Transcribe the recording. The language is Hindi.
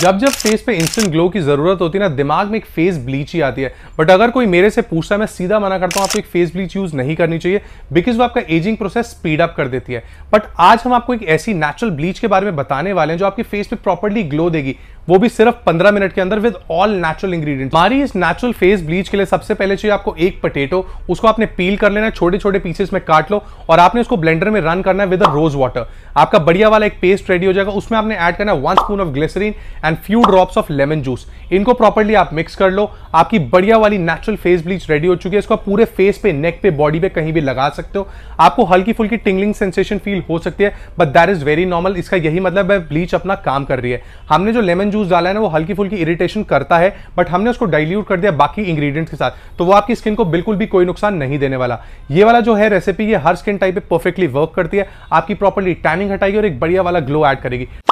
जब जब फेस पे इंस्टेंट ग्लो की जरूरत होती है ना दिमाग में एक फेस ब्लीच ही आती है बट अगर कोई मेरे से पूछता है मैं सीधा मना करता हूँ आपको एक फेस ब्लीच यूज नहीं करनी चाहिए बिकॉज वो आपका एजिंग प्रोसेस स्पीड अप कर देती है बट आज हम आपको एक ऐसी नेचुरल ब्लीच के बारे में बताने वाले हैं जो आपके फेस पे प्रॉपरली ग्लो देगी वो भी सिर्फ 15 मिनट के अंदर विद ऑल नेचुरल इंग्रेडिएंट हमारी इस नेचुरल फेस ब्लीच के लिए सबसे पहले चाहिए आपको एक पटेटो उसको आपने पील कर लेना छोटे छोटे पीसेस में काट लो और आपने उसको ब्लेंडर में रन करना है विद अ रोज वाटर आपका बढ़िया वाला एक पेस्ट रेडी हो जाएगा उसमें आपने ऐड करना है one spoon of glycerine and few drops of lemon juice इनको प्रॉपरली आप मिक्स कर लो आपकी बढ़िया वाली नेचुरल फेस ब्लीच रेडी हो चुकी है इसको पूरे फेस पे नेक पे बॉडी पे कहीं भी लगा सकते हो आपको हल्की फुल्की टिंगलिंग सेंसेशन फील हो सकती है but that is very normal इसका यही मतलब है ब्लीच अपना काम कर रही है हमने जो लेमन जूस डाला है ना वो हल्की फुल्की इरिटेशन करता है बट हमने उसको डाइल्यूट कर दिया बाकी इंग्रेडिएंट्स के साथ तो वो आपकी स्किन को बिल्कुल भी कोई नुकसान नहीं देने वाला ये वाला जो है रेसिपी ये हर स्किन टाइप पे परफेक्टली वर्क करती है आपकी प्रॉपरली टैनिंग हटाएगी और एक बढ़िया वाला ग्लो एड करेगी